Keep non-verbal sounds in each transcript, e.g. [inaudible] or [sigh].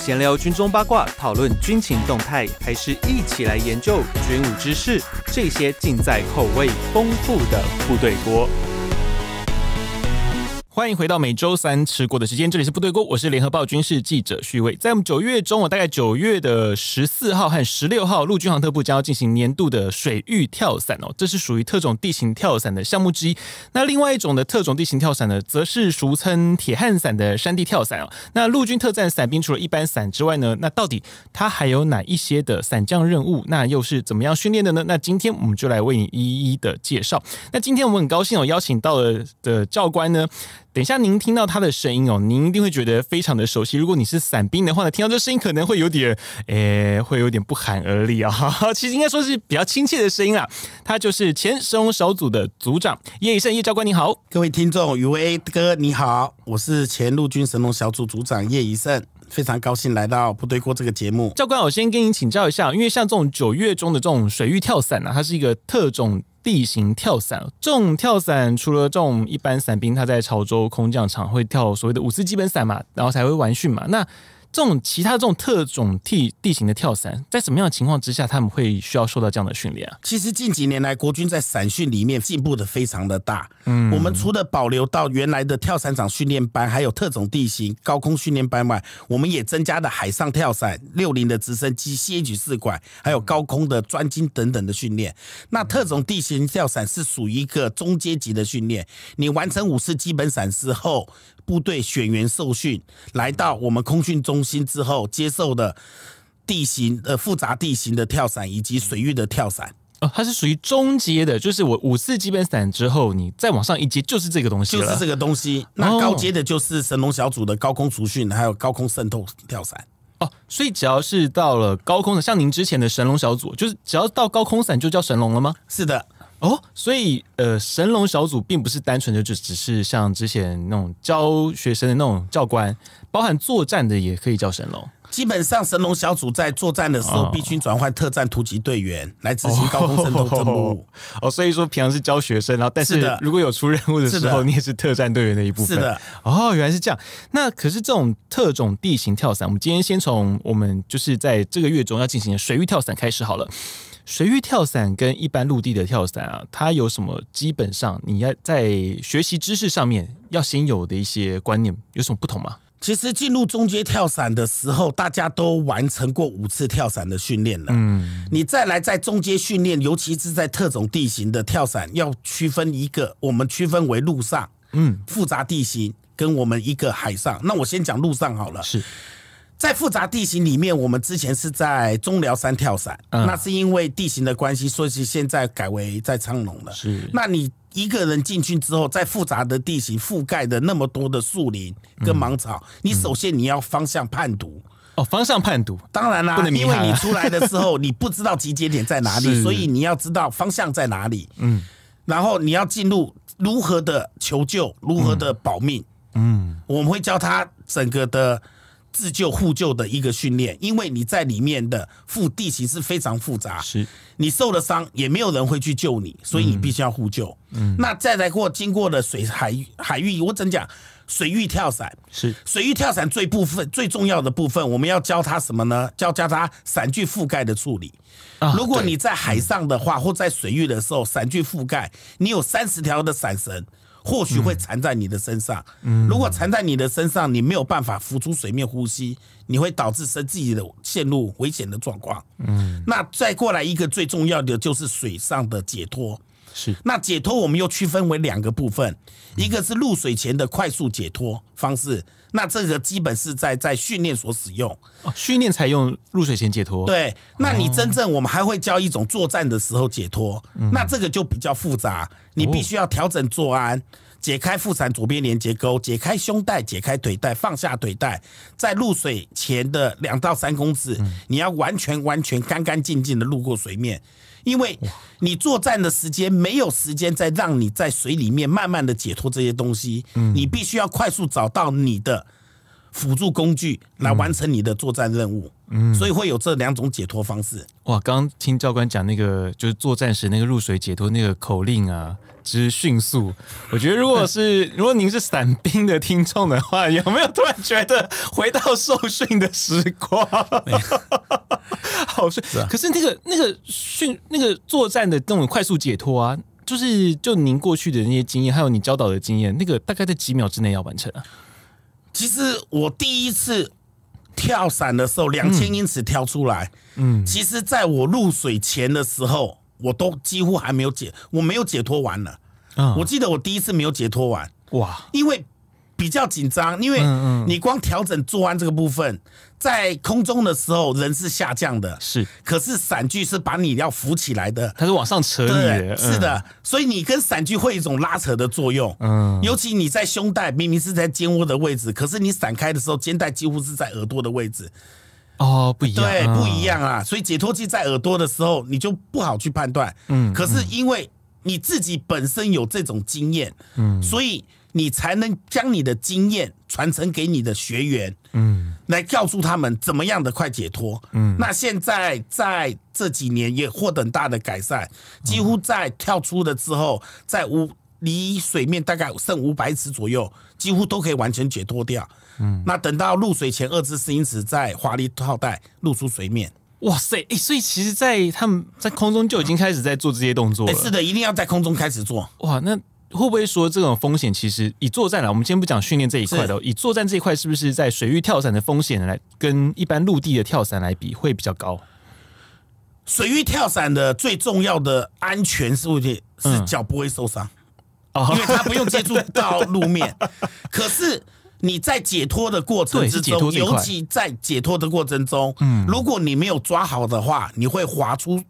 闲聊军中八卦，讨论军情动态，还是一起来研究军武知识？这些尽在口味丰富的部队锅。欢迎回到每周三吃锅的时间，这里是部队锅，我是联合报军事记者徐伟。在我们九月中，我大概九月的十四号和十六号，陆军航特部将要进行年度的水域跳伞哦，这是属于特种地形跳伞的项目之一。那另外一种的特种地形跳伞呢，则是俗称铁汉伞的山地跳伞哦。那陆军特战伞兵除了一般伞之外呢，那到底它还有哪一些的伞降任务？那又是怎么样训练的呢？那今天我们就来为你一一的介绍。那今天我们很高兴，有邀请到了的教官呢。等一下，您听到他的声音哦，您一定会觉得非常的熟悉。如果你是伞兵的话呢，听到这声音可能会有点，诶，会有点不寒而栗啊。[laughs] 其实应该说是比较亲切的声音啊。他就是前神龙小组的组长叶以胜，叶教官你好，各位听众余威哥你好，我是前陆军神龙小组组长叶以胜，非常高兴来到部队过这个节目。教官，我先跟您请教一下，因为像这种九月中的这种水域跳伞呢，它是一个特种。地形跳伞，这种跳伞除了这种一般伞兵，他在潮州空降场会跳所谓的五四基本伞嘛，然后才会完训嘛。那这种其他这种特种地地形的跳伞，在什么样的情况之下他们会需要受到这样的训练啊？其实近几年来，国军在伞训里面进步的非常的大。嗯，我们除了保留到原来的跳伞场训练班，还有特种地形、高空训练班外，我们也增加了海上跳伞、六零的直升机、C 举试管，还有高空的专精等等的训练。那特种地形跳伞是属于一个中阶级的训练，你完成五次基本伞之后，部队选员受训，来到我们空训中。中心之后接受的地形呃复杂地形的跳伞以及水域的跳伞哦，它是属于中阶的，就是我五四基本伞之后，你再往上一阶就是这个东西，就是这个东西。那高阶的就是神龙小组的高空除训还有高空渗透跳伞哦，所以只要是到了高空的，像您之前的神龙小组，就是只要到高空伞就叫神龙了吗？是的。哦，所以呃，神龙小组并不是单纯的就只是像之前那种教学生的那种教官，包含作战的也可以叫神龙。基本上神龙小组在作战的时候必须转换特战突击队员来执行高空神龙任务。[laughs] 哦，所以说平常是教学生，然后但是如果有出任务的时候，你也是特战队员的一部分。是的，哦，原来是这样。那可是这种特种地形跳伞，我们今天先从我们就是在这个月中要进行的水域跳伞开始好了。水域跳伞跟一般陆地的跳伞啊，它有什么基本上你要在学习知识上面要先有的一些观念有什么不同吗？其实进入中阶跳伞的时候，大家都完成过五次跳伞的训练了。嗯，你再来在中阶训练，尤其是在特种地形的跳伞，要区分一个，我们区分为陆上，嗯，复杂地形跟我们一个海上。那我先讲陆上好了。是。在复杂地形里面，我们之前是在中辽山跳伞，那是因为地形的关系，所以现在改为在苍龙了。是，那你一个人进去之后，在复杂的地形覆盖的那么多的树林跟芒草，你首先你要方向判读。哦，方向判读，当然啦，因为你出来的时候你不知道集结点在哪里，所以你要知道方向在哪里。嗯，然后你要进入如何的求救，如何的保命。嗯，我们会教他整个的。自救护救的一个训练，因为你在里面的负地形是非常复杂，是你受了伤也没有人会去救你，所以你必须要护救。嗯，那再来过经过的水海海域，我怎讲水域跳伞是水域跳伞最部分最重要的部分，我们要教他什么呢？教教他伞具覆盖的处理。啊，如果你在海上的话，或在水域的时候，伞具覆盖，你有三十条的伞绳。或许会缠在你的身上，如果缠在你的身上，你没有办法浮出水面呼吸，你会导致身自己的陷入危险的状况。嗯，那再过来一个最重要的就是水上的解脱。是，那解脱我们又区分为两个部分，一个是入水前的快速解脱方式，那这个基本是在在训练所使用，训练才用入水前解脱。对，那你真正我们还会教一种作战的时候解脱，那这个就比较复杂，你必须要调整坐安，解开腹产左边连接钩，解开胸带，解开腿带，放下腿带，在入水前的两到三公尺，你要完全完全干干净净的路过水面。因为你作战的时间没有时间再让你在水里面慢慢的解脱这些东西，你必须要快速找到你的。辅助工具来完成你的作战任务，嗯，所以会有这两种解脱方式。哇，刚刚听教官讲那个就是作战时那个入水解脱那个口令啊，之迅速。我觉得如果是如果您是伞兵的听众的话，有没有突然觉得回到受训的时光？[laughs] 好帅！可是那个那个训那个作战的那种快速解脱啊，就是就您过去的那些经验，还有你教导的经验，那个大概在几秒之内要完成啊？其实我第一次跳伞的时候，两千英尺跳出来，嗯，其实在我入水前的时候，我都几乎还没有解，我没有解脱完呢。我记得我第一次没有解脱完，哇，因为。比较紧张，因为你光调整坐安这个部分，在空中的时候人是下降的，是。可是伞具是把你要扶起来的，它是往上扯的。对，是的，所以你跟伞具会有一种拉扯的作用。嗯，尤其你在胸带明明是在肩窝的位置，可是你散开的时候，肩带几乎是在耳朵的位置。哦，不一样，对，不一样啊。所以解脱器在耳朵的时候，你就不好去判断。嗯，可是因为你自己本身有这种经验，嗯，所以。你才能将你的经验传承给你的学员，嗯，来告诉他们怎么样的快解脱，嗯，那现在在这几年也获很大的改善，几乎在跳出了之后，在无。离水面大概剩五百尺左右，几乎都可以完全解脱掉，嗯，那等到入水前二至四英尺再华丽套带露出水面，哇塞，哎，所以其实，在他们在空中就已经开始在做这些动作了，是的，一定要在空中开始做，哇，那。会不会说这种风险其实以作战来，我们先不讲训练这一块的，以作战这一块是不是在水域跳伞的风险来跟一般陆地的跳伞来比会比较高？水域跳伞的最重要的安全是问题，是脚不会受伤，因为他不用接触到路面。[laughs] 可是你在解脱的过程之中，尤其在解脱的过程中，嗯，如果你没有抓好的话，你会滑出。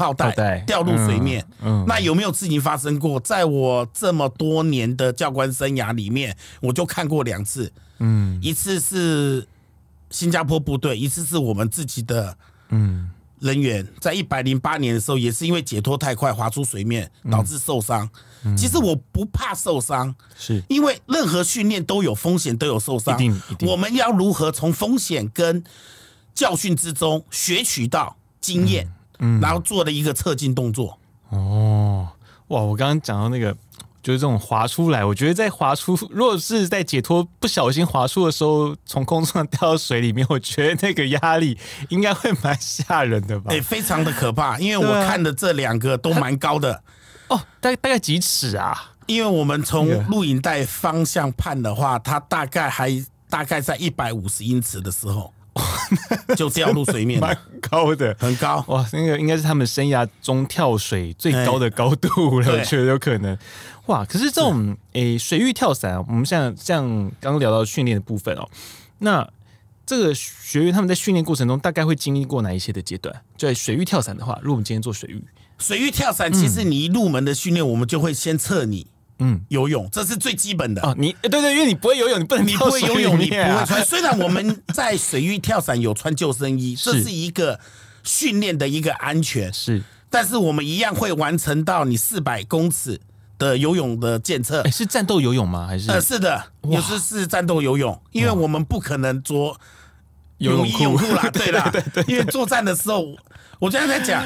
套袋掉入水面，嗯，那有没有事情发生过？在我这么多年的教官生涯里面，我就看过两次。嗯，一次是新加坡部队，一次是我们自己的嗯人员，在一百零八年的时候，也是因为解脱太快，滑出水面导致受伤。其实我不怕受伤，是因为任何训练都有风险，都有受伤。我们要如何从风险跟教训之中学取到经验？然后做了一个侧进动作。哦，哇！我刚刚讲到那个，就是这种滑出来，我觉得在滑出，如果是在解脱不小心滑出的时候，从空中掉到水里面，我觉得那个压力应该会蛮吓人的吧？哎，非常的可怕，因为我看的这两个都蛮高的。哦，大大概几尺啊？因为我们从录影带方向判的话，它大概还大概在一百五十英尺的时候。[laughs] 就掉入水面，蛮高的，很高哇！那个应该是他们生涯中跳水最高的高度了，确 [laughs] 实有可能。哇！可是这种诶，水域跳伞，我们像像刚刚聊到训练的部分哦。那这个学员他们在训练过程中大概会经历过哪一些的阶段？在水域跳伞的话，如果我们今天做水域水域跳伞，其实你一入门的训练，我们就会先测你。嗯，游泳这是最基本的。你对对，因为你不会游泳，你不能，你不会游泳，你不会穿。[laughs] 虽然我们在水域跳伞有穿救生衣，这是一个训练的一个安全是，但是我们一样会完成到你四百公尺的游泳的检测。是战斗游泳吗？还是呃，是的，有时是战斗游泳，因为我们不可能着游泳裤啦，对啦，[laughs] 对对，因为作战的时候，我昨天在讲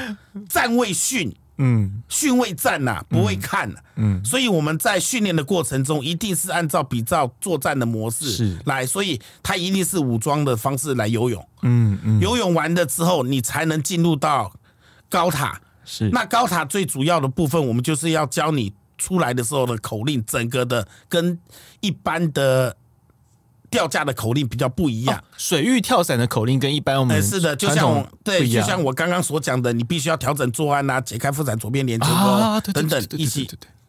站位训。嗯，训位战呐不会看，嗯，所以我们在训练的过程中，一定是按照比照作战的模式是来，所以他一定是武装的方式来游泳，嗯嗯，游泳完了之后，你才能进入到高塔，是那高塔最主要的部分，我们就是要教你出来的时候的口令，整个的跟一般的。跳架的口令比较不一样，水域跳伞的口令跟一般我们是的，就像对，就像我刚刚所讲的，你必须要调整作案啊，解开副伞，左边连着哦，等等，一起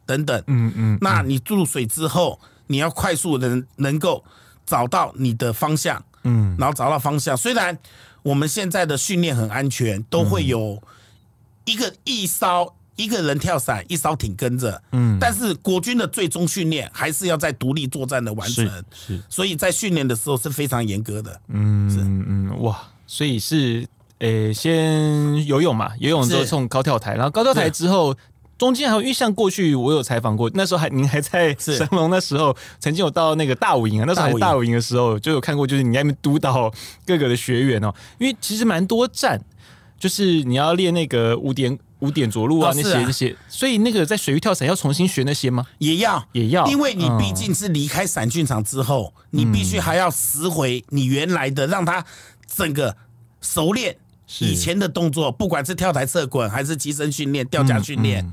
等等，嗯嗯，那你入水之后，你要快速能能够找到你的方向，嗯，然后找到方向。虽然我们现在的训练很安全，都会有一个一烧。一个人跳伞，一艘艇跟着。嗯，但是国军的最终训练还是要在独立作战的完成。是，所以在训练的时候是非常严格的。嗯嗯，哇，所以是呃，先游泳嘛，游泳之后冲高跳台，然后高跳台之后，中间还有因为像过去我有采访过，那时候还您还在 [laughs] 神龙那时候，曾经有到那个大五营啊，那时候大五营的时候就有看过，就是你在那边督导各个的学员哦，因为其实蛮多站，就是你要练那个五点。五点着陆啊！那些那些，所以那个在水域跳伞要重新学那些吗？也要，也要，因为你毕竟是离开伞训场之后，你必须还要拾回你原来的，让他整个熟练以前的动作，不管是跳台侧滚，还是机身训练、吊架训练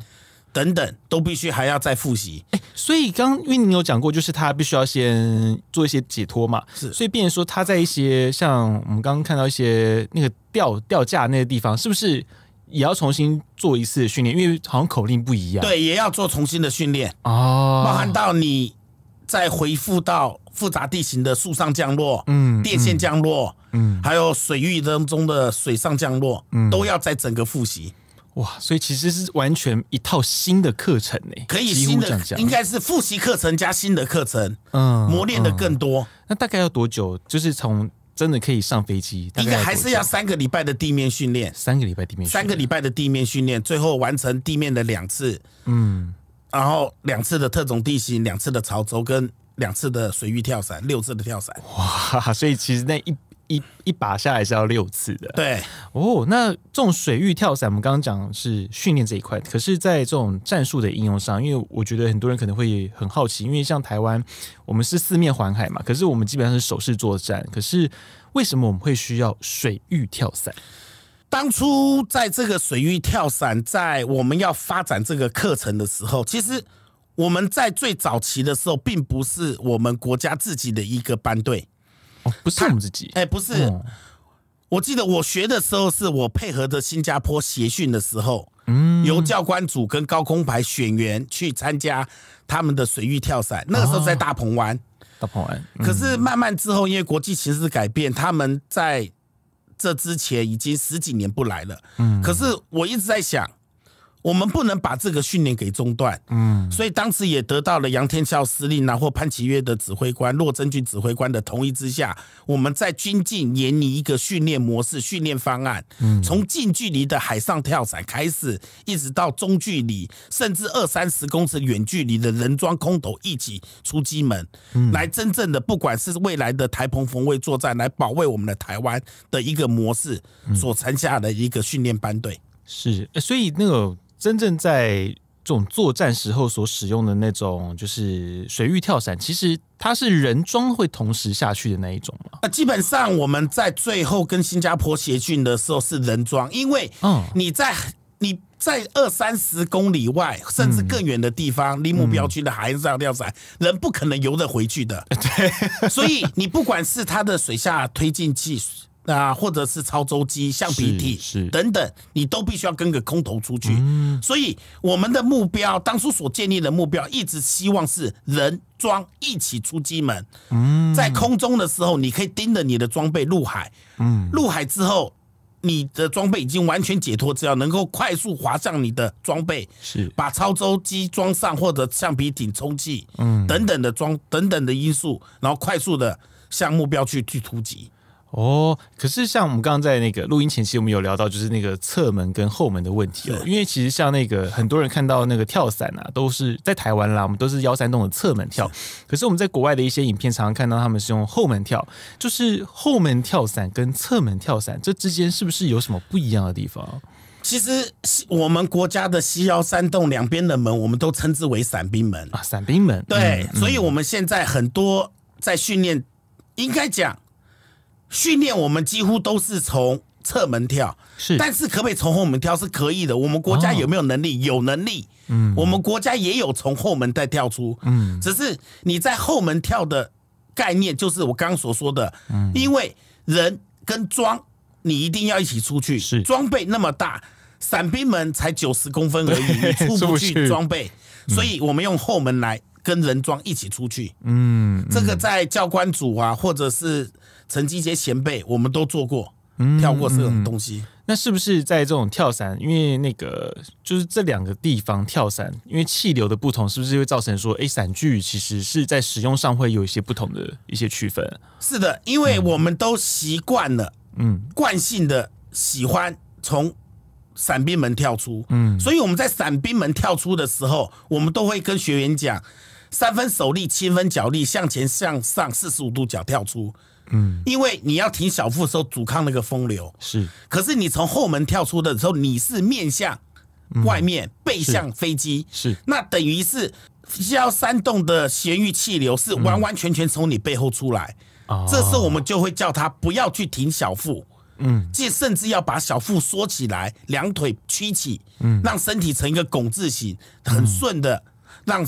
等等，都必须还要再复习。哎，所以刚因为你有讲过，就是他必须要先做一些解脱嘛，是，所以变说他在一些像我们刚刚看到一些那个吊吊架那个地方，是不是？也要重新做一次训练，因为好像口令不一样。对，也要做重新的训练哦，包含到你再回复到复杂地形的树上降落，嗯，电线降落，嗯，还有水域当中的水上降落，嗯，都要在整个复习。哇，所以其实是完全一套新的课程呢，可以新的应该是复习课程加新的课程，嗯，磨练的更多。那大概要多久？就是从。真的可以上飞机，一个还是要三个礼拜的地面训练，三个礼拜地面，三个礼拜的地面训练，最后完成地面的两次，嗯，然后两次的特种地形，两次的潮州跟两次的水域跳伞，六次的跳伞，哇，所以其实那一。一一把下来是要六次的。对，哦，那这种水域跳伞，我们刚刚讲是训练这一块，可是在这种战术的应用上，因为我觉得很多人可能会很好奇，因为像台湾，我们是四面环海嘛，可是我们基本上是守势作战，可是为什么我们会需要水域跳伞？当初在这个水域跳伞，在我们要发展这个课程的时候，其实我们在最早期的时候，并不是我们国家自己的一个班队。不是他们自己，哎，不是，我记得我学的时候，是我配合着新加坡协训的时候，由教官组跟高空排选员去参加他们的水域跳伞，那个时候在大鹏湾。大鹏湾，可是慢慢之后，因为国际形势改变，他们在这之前已经十几年不来了。嗯，可是我一直在想。我们不能把这个训练给中断，嗯，所以当时也得到了杨天笑司令，然后潘奇约的指挥官、洛真俊指挥官的同意之下，我们在军境研拟一个训练模式、训练方案，从近距离的海上跳伞开始，一直到中距离，甚至二三十公尺远距离的人装空投一起出击门，来真正的不管是未来的台澎防卫作战，来保卫我们的台湾的一个模式，所参加的一个训练班队是，所以那个。真正在这种作战时候所使用的那种，就是水域跳伞，其实它是人装会同时下去的那一种。啊，基本上我们在最后跟新加坡协训的时候是人装，因为，嗯，你在你在二三十公里外，甚至更远的地方，离目标区的海上跳伞，人不可能游得回去的。[laughs] 对，所以你不管是它的水下推进技术。啊，或者是超周机、橡皮艇等等，你都必须要跟个空投出去。所以我们的目标当初所建立的目标，一直希望是人装一起出机门。嗯，在空中的时候，你可以盯着你的装备入海。嗯，入海之后，你的装备已经完全解脱，只要能够快速滑向你的装备，是把超周机装上或者橡皮艇充气，嗯，等等的装等等的因素，然后快速的向目标去去突击。哦，可是像我们刚刚在那个录音前期，我们有聊到就是那个侧门跟后门的问题哦，因为其实像那个很多人看到那个跳伞啊，都是在台湾啦，我们都是幺三洞的侧门跳。可是我们在国外的一些影片，常常看到他们是用后门跳，就是后门跳伞跟侧门跳伞，这之间是不是有什么不一样的地方？其实我们国家的西幺三洞两边的门，我们都称之为伞兵门啊，伞兵门。对，所以我们现在很多在训练，应该讲。训练我们几乎都是从侧门跳，是，但是可不可以从后门跳是可以的。我们国家有没有能力？有能力，嗯，我们国家也有从后门再跳出，嗯，只是你在后门跳的概念，就是我刚刚所说的，嗯，因为人跟装你一定要一起出去，是，装备那么大，伞兵们才九十公分而已，你出不去装备，所以我们用后门来跟人装一起出去，嗯，这个在教官组啊，或者是。陈吉杰前辈，我们都做过，跳过这种东西。那是不是在这种跳伞，因为那个就是这两个地方跳伞，因为气流的不同，是不是会造成说，哎，伞具其实是在使用上会有一些不同的一些区分？是的，因为我们都习惯了，嗯，惯性的喜欢从伞兵门跳出，嗯，所以我们在伞兵门跳出的时候，我们都会跟学员讲三分手力，七分脚力，向前向上四十五度角跳出。嗯，因为你要停小腹的时候，阻抗那个风流是。可是你从后门跳出的时候，你是面向外面，背向飞机，是。那等于是要煽动的咸鱼气流，是完完全全从你背后出来。啊，这候我们就会叫他不要去停小腹，嗯，即甚至要把小腹缩起来，两腿屈起，嗯，让身体成一个拱字形，很顺的让。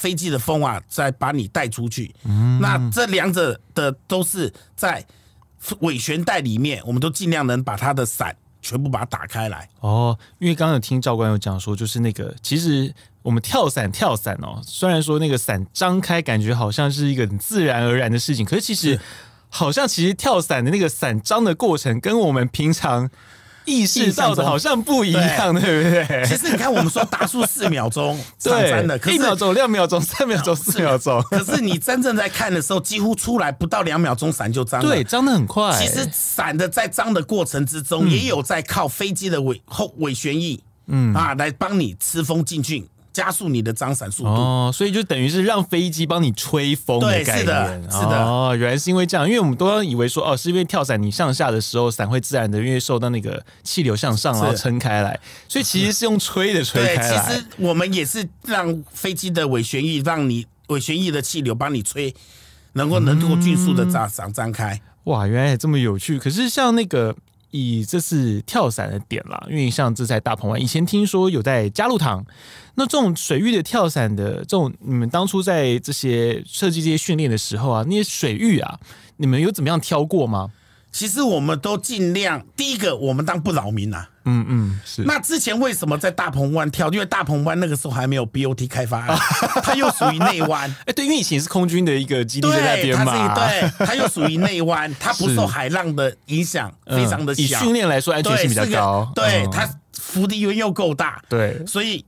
飞机的风啊，再把你带出去。那这两者的都是在尾旋带里面，我们都尽量能把它的伞全部把它打开来。哦，因为刚刚有听教官有讲说，就是那个其实我们跳伞跳伞哦，虽然说那个伞张开感觉好像是一个自然而然的事情，可是其实好像其实跳伞的那个伞张的过程，跟我们平常。意识到的好像不一样，对不对？其实你看，我们说达速四秒钟，[laughs] 对，一秒钟、两秒钟、三秒钟、四秒钟。[laughs] 可是你真正在看的时候，几乎出来不到两秒钟，闪就张了。对，张的很快。其实闪的在张的过程之中，也有在靠飞机的尾后尾旋翼，嗯啊，来帮你吃风进去。加速你的张伞速度哦，所以就等于是让飞机帮你吹风，对，是的，是的哦，原来是因为这样，因为我们都要以为说哦，是因为跳伞你向下的时候伞会自然的因为受到那个气流向上然后撑开来，所以其实是用吹的吹开来。其实我们也是让飞机的尾旋翼，让你尾旋翼的气流帮你吹，能够能够迅速的张伞张开。哇，原来也这么有趣。可是像那个。以这次跳伞的点了，因为像这在大鹏湾，以前听说有在嘉露堂，那这种水域的跳伞的这种，你们当初在这些设计这些训练的时候啊，那些水域啊，你们有怎么样挑过吗？其实我们都尽量，第一个我们当不扰民啊。嗯嗯，是。那之前为什么在大鹏湾跳？因为大鹏湾那个时候还没有 BOT 开发，[laughs] 它又属于内湾。哎，对，因为以前是空军的一个基地在那边嘛。对，它又属于内湾，它不受海浪的影响，非常的。以训练来说，安全性比较高。对它浮力又又够大。对，所以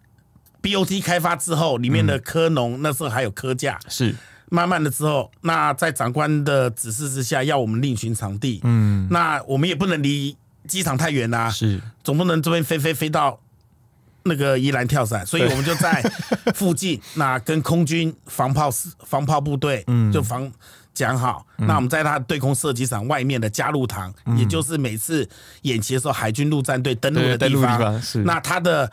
BOT 开发之后，里面的科农那时候还有科架。是。慢慢的之后，那在长官的指示之下，要我们另寻场地。嗯，那我们也不能离机场太远啊。是，总不能这边飞飞飞到那个宜兰跳伞，所以我们就在附近。[laughs] 那跟空军防炮防炮部队就防讲好，那我们在他对空射击场外面的加入堂，也就是每次演习的时候海军陆战队登陆的地方。那他的。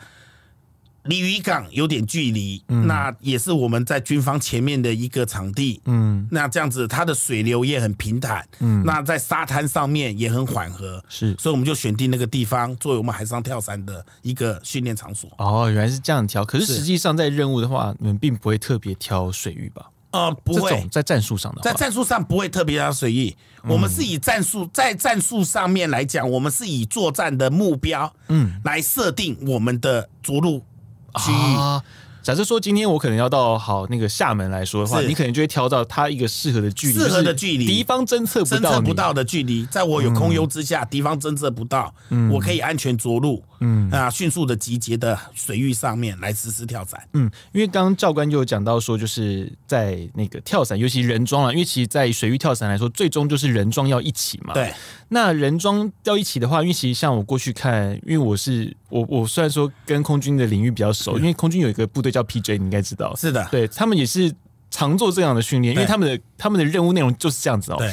离渔港有点距离，那也是我们在军方前面的一个场地。嗯，那这样子它的水流也很平坦。嗯，那在沙滩上面也很缓和。是，所以我们就选定那个地方作为我们海上跳伞的一个训练场所。哦，原来是这样挑。可是实际上在任务的话，你们并不会特别挑水域吧？啊，不会。在战术上的，在战术上不会特别啊随意。我们是以战术，在战术上面来讲，我们是以作战的目标，嗯，来设定我们的着陆。啊，假设说今天我可能要到好那个厦门来说的话，你可能就会挑到它一个适合的距离，适合的距离，敌方侦测不到、侦测不到的距离，在我有空优之下，敌方侦测不到，我可以安全着陆。嗯，那迅速的集结的水域上面来实施跳伞。嗯，因为刚刚教官就有讲到说，就是在那个跳伞，尤其人装了，因为其实，在水域跳伞来说，最终就是人装要一起嘛。对，那人装要一起的话，因为其实像我过去看，因为我是我我虽然说跟空军的领域比较熟，因为空军有一个部队叫 PJ，你应该知道。是的，对他们也是常做这样的训练，因为他们的他们的任务内容就是这样子哦。对。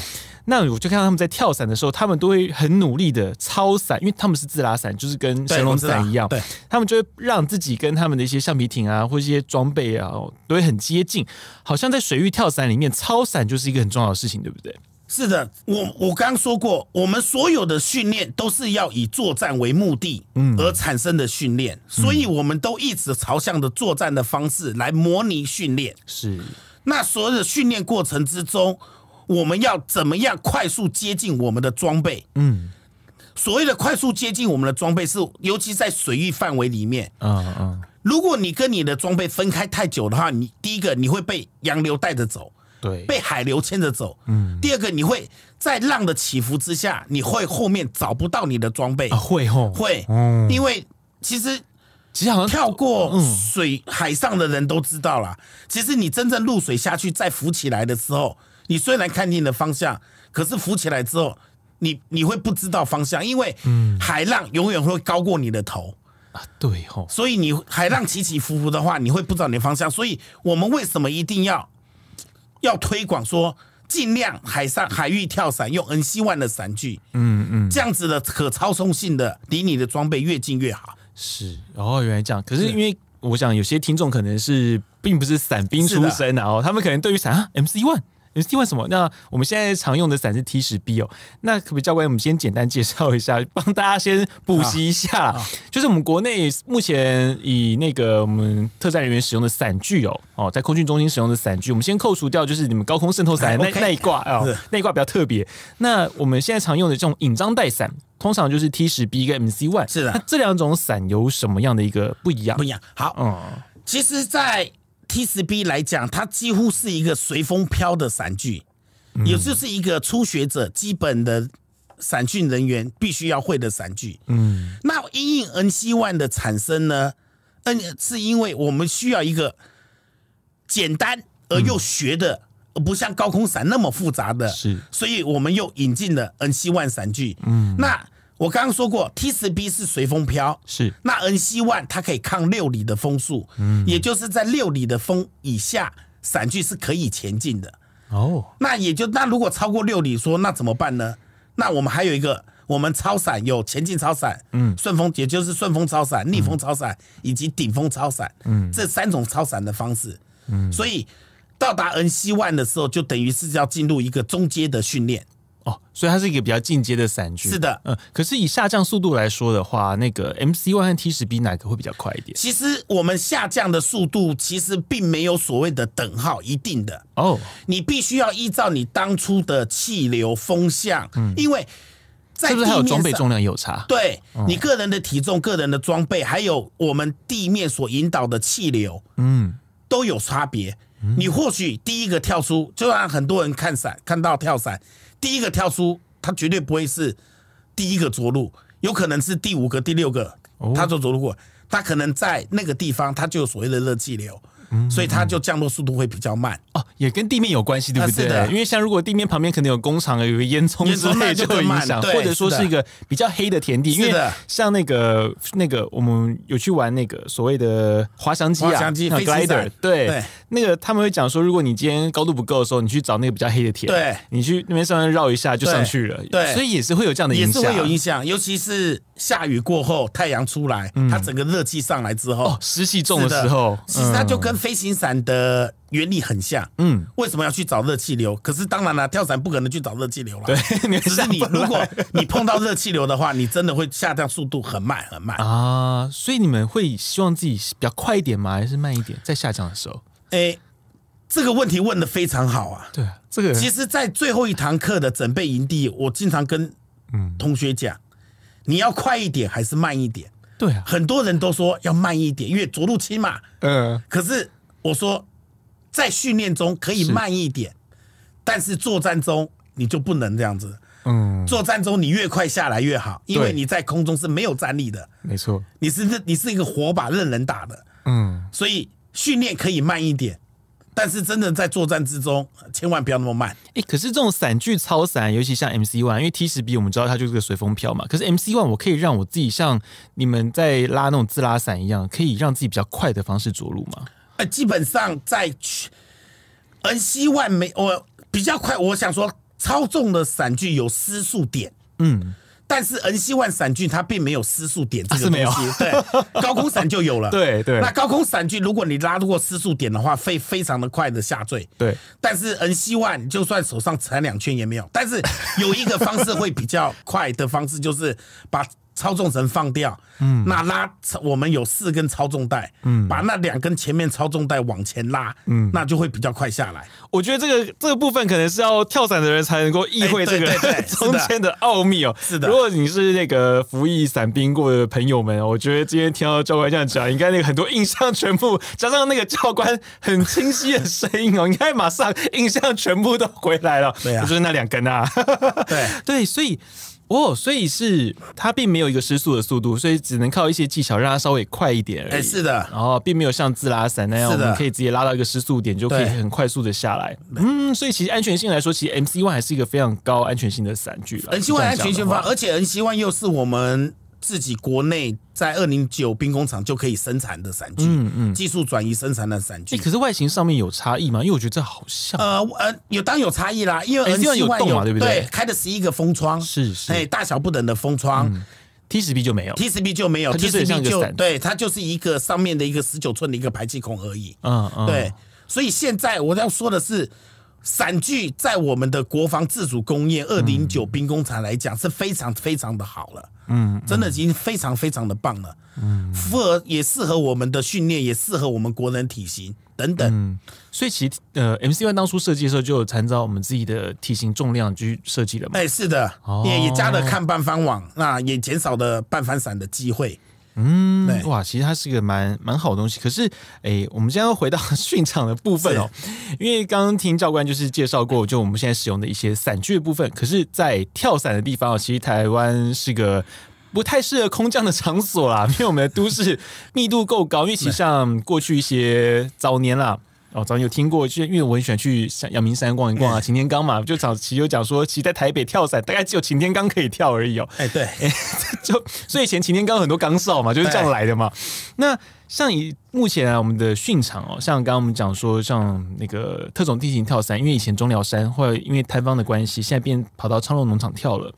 那我就看到他们在跳伞的时候，他们都会很努力的超伞，因为他们是自拉伞，就是跟神龙伞一样，对，他们就会让自己跟他们的一些橡皮艇啊，或一些装备啊，都会很接近，好像在水域跳伞里面，超伞就是一个很重要的事情，对不对？是的，我我刚说过，我们所有的训练都是要以作战为目的，嗯，而产生的训练，所以我们都一直朝向的作战的方式来模拟训练，是。那所有的训练过程之中。我们要怎么样快速接近我们的装备？嗯，所谓的快速接近我们的装备，是尤其在水域范围里面。嗯嗯，如果你跟你的装备分开太久的话，你第一个你会被洋流带着走，对，被海流牵着走。嗯，第二个你会在浪的起伏之下，你会后面找不到你的装备啊，会会，嗯，因为其实其实跳过水海上的人都知道了，其实你真正入水下去再浮起来的时候。你虽然看定了方向，可是浮起来之后，你你会不知道方向，因为海浪永远会高过你的头啊，对哦，所以你海浪起起伏伏的话，你会不知道你的方向。所以我们为什么一定要要推广说，尽量海上海域跳伞用 N C one 的伞具，嗯嗯，这样子的可操纵性的，离你的装备越近越好。是哦，原来这样。可是因为我想有些听众可能是并不是伞兵出身的哦，他们可能对于伞啊 M n e 你提为什么？那我们现在常用的伞是 T 十 B 哦，那可不可以教官，我们先简单介绍一下，帮大家先补习一下就是我们国内目前以那个我们特战人员使用的伞具哦，哦，在空军中心使用的伞具，我们先扣除掉，就是你们高空渗透伞那那一挂啊，那一挂比较特别。那我们现在常用的这种引张带伞，通常就是 T 十 B 跟 MC one，是的。那这两种伞有什么样的一个不一样？不一样。好，嗯，其实，在 TSB 来讲，它几乎是一个随风飘的伞具，也就是一个初学者基本的伞训人员必须要会的伞具。嗯，那因应 NC 万的产生呢，N 是因为我们需要一个简单而又学的，而不像高空伞那么复杂的，是，所以我们又引进了 NC 万伞具。嗯，那。我刚刚说过，T 十 B 是随风飘，是那 N C one 它可以抗六里的风速，嗯，也就是在六里的风以下，伞具是可以前进的。哦，那也就那如果超过六里，说那怎么办呢？那我们还有一个，我们超伞有前进超伞，嗯，顺风也就是顺风超伞、逆风超伞以及顶风超伞，嗯，这三种超伞的方式。嗯，所以到达 N C one 的时候，就等于是要进入一个中阶的训练。哦，所以它是一个比较进阶的伞具。是的，嗯，可是以下降速度来说的话，那个 M C Y 和 T 十 B 哪个会比较快一点？其实我们下降的速度其实并没有所谓的等号一定的哦，你必须要依照你当初的气流风向，嗯，因为是不是还有装备重量有差？对你个人的体重、个人的装备，还有我们地面所引导的气流，嗯，都有差别。你或许第一个跳出，就让很多人看伞看到跳伞。第一个跳出，它绝对不会是第一个着陆，有可能是第五个、第六个它做着陆过，它可能在那个地方，它就所谓的热气流，所以它就降落速度会比较慢。哦，也跟地面有关系，对不对？因为像如果地面旁边可能有工厂，有个烟囱，烟 [laughs] 囱就会影响，或者说是一个比较黑的田地，因为像那个那个我们有去玩那个所谓的滑翔机啊，滑翔机、glider，对。那个他们会讲说，如果你今天高度不够的时候，你去找那个比较黑的铁，对，你去那边上面绕一下就上去了，对，所以也是会有这样的影响，也是会有影响。尤其是下雨过后，太阳出来，它整个热气上来之后，湿气重的时候，其实它就跟飞行伞的原理很像。嗯，为什么要去找热气流？可是当然了，跳伞不可能去找热气流了。对，[laughs] 只是你如果你碰到热气流的话，你真的会下降速度很慢很慢啊。所以你们会希望自己比较快一点吗？还是慢一点在下降的时候？哎，这个问题问的非常好啊！对，这个其实，在最后一堂课的准备营地，我经常跟同学讲，你要快一点还是慢一点？对啊，很多人都说要慢一点，因为着陆期嘛。嗯，可是我说，在训练中可以慢一点，但是作战中你就不能这样子。嗯，作战中你越快下来越好，因为你在空中是没有战力的。没错，你是你是一个火把任人打的。嗯，所以。训练可以慢一点，但是真的在作战之中，千万不要那么慢。哎，可是这种散具超散，尤其像 MC One，因为 T 十 B 我们知道它就是个随风飘嘛。可是 MC One 我可以让我自己像你们在拉那种自拉伞一样，可以让自己比较快的方式着陆嘛？啊，基本上在 NC One 没我比较快。我想说，超重的伞具有失速点，嗯。但是 N C 万闪具它并没有失速点这个东西，对，[laughs] 高空伞就有了，对对。那高空伞具如果你拉过失速点的话，会非常的快的下坠。对，但是 N C 万就算手上缠两圈也没有。但是有一个方式会比较快的方式，就是把。操纵绳放掉，嗯，那拉，我们有四根操纵带，嗯，把那两根前面操纵带往前拉，嗯，那就会比较快下来。我觉得这个这个部分可能是要跳伞的人才能够意会这个 [laughs] 中间的奥秘哦。是的，如果你是那个服役伞兵过的朋友们，我觉得今天听到教官这样讲，应该那个很多印象全部加上 [laughs] 那个教官很清晰的声音哦，应该马上印象全部都回来了。对啊，就是那两根啊。对 [laughs] 对，所以。哦，所以是它并没有一个失速的速度，所以只能靠一些技巧让它稍微快一点而已。哎，是的，然后并没有像自拉伞那样，我们可以直接拉到一个失速点就可以很快速的下来。嗯，所以其实安全性来说，其实 m C One 还是一个非常高安全性的伞具。N C One 安全性方，而且 N C One 又是我们。自己国内在二零九兵工厂就可以生产的伞具，嗯嗯，技术转移生产的伞具。可是外形上面有差异吗？因为我觉得这好像……呃呃，有当有差异啦，因为 N 七万有洞嘛，对不对？对，开的十一个风窗，是是，哎，大小不等的风窗，T 十 B 就没有，T 十 B 就没有，T 十 B 就对它就是一个上面的一个十九寸的一个排气孔而已，嗯嗯，对。所以现在我要说的是。伞具在我们的国防自主工业二零九兵工厂来讲是非常非常的好了，嗯，真的已经非常非常的棒了，嗯，符合也适合我们的训练，也适合我们国人体型等等。嗯、所以其实呃，MC One 当初设计的时候就有参照我们自己的体型重量去设计了嘛。哎，是的，也也加了看半翻网，那也减少了半翻伞的机会。嗯，哇，其实它是个蛮蛮好东西。可是，哎，我们现在要回到训场的部分哦，因为刚刚听教官就是介绍过，就我们现在使用的一些伞具的部分。可是，在跳伞的地方哦，其实台湾是个不太适合空降的场所啦，[laughs] 因为我们的都市密度够高，尤其像过去一些早年啦。哦，早有听过，是因为我很喜欢去阳明山逛一逛啊，擎天岗嘛，就早期有讲说，其实在台北跳伞，大概只有擎天岗可以跳而已哦。哎，对，[laughs] 就所以以前擎天岗很多岗哨嘛，就是这样来的嘛。那像以目前啊，我们的训场哦，像刚刚我们讲说，像那个特种地形跳伞，因为以前中寮山或者因为台风的关系，现在变跑到昌隆农场跳了。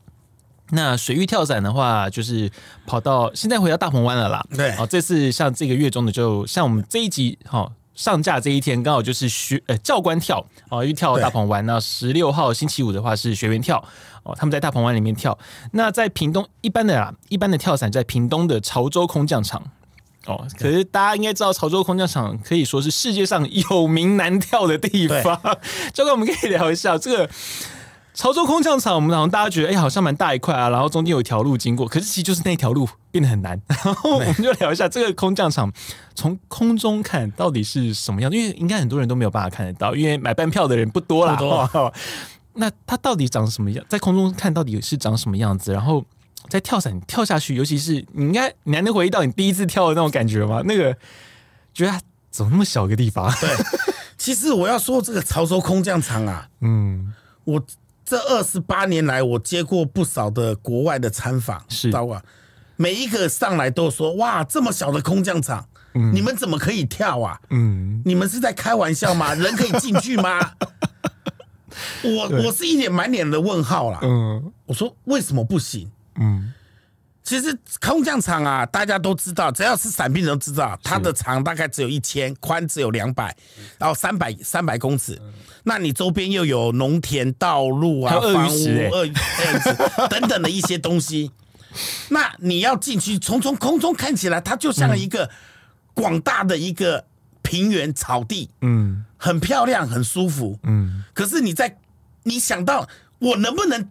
那水域跳伞的话，就是跑到现在回到大鹏湾了啦。对，哦，这次像这个月中呢，就像我们这一集哦，上架这一天刚好就是学呃教官跳哦，因为跳大鹏湾那十六号星期五的话是学员跳哦，他们在大鹏湾里面跳。那在屏东一般的啊，一般的跳伞在屏东的潮州空降场哦。可是大家应该知道潮州空降场可以说是世界上有名难跳的地方。[laughs] 教官，我们可以聊一下这个。潮州空降场，我们然后大家觉得，哎，好像蛮大一块啊，然后中间有一条路经过，可是其实就是那条路变得很难。[laughs] 然后我们就聊一下这个空降场，从空中看到底是什么样，因为应该很多人都没有办法看得到，因为买半票的人不多了。[laughs] 那它到底长什么样？在空中看到底是长什么样子？然后在跳伞跳下去，尤其是你应该，你还能回忆到你第一次跳的那种感觉吗？那个觉得怎么那么小个地方？对，其实我要说这个潮州空降场啊，[laughs] 嗯，我。这二十八年来，我接过不少的国外的参访，知道吧？每一个上来都说：“哇，这么小的空降场，你们怎么可以跳啊？嗯，你们是在开玩笑吗？[laughs] 人可以进去吗？”我我是一脸满脸的问号啦。嗯，我说为什么不行？嗯。其实空降场啊，大家都知道，只要是伞兵都知道，它的长大概只有一千，宽只有两百，然后三百三百公尺。那你周边又有农田、道路啊、房屋、[laughs] 等等的一些东西，那你要进去，从从空中看起来，它就像一个广大的一个平原草地，嗯，很漂亮，很舒服，嗯。可是你在你想到我能不能？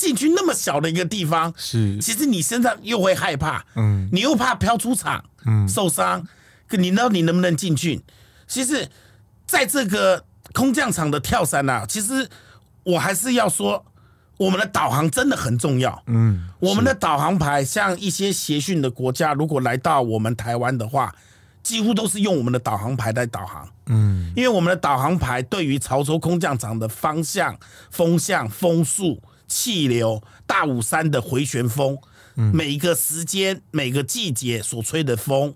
进去那么小的一个地方，是，其实你身上又会害怕，嗯，你又怕飘出场，嗯，受伤，可你知道你能不能进去？其实，在这个空降场的跳伞呢，其实我还是要说，我们的导航真的很重要，嗯，我们的导航牌，像一些协训的国家，如果来到我们台湾的话，几乎都是用我们的导航牌来导航，嗯，因为我们的导航牌对于潮州空降场的方向、风向、风速。气流、大武山的回旋风，每一个时间、每个季节所吹的风，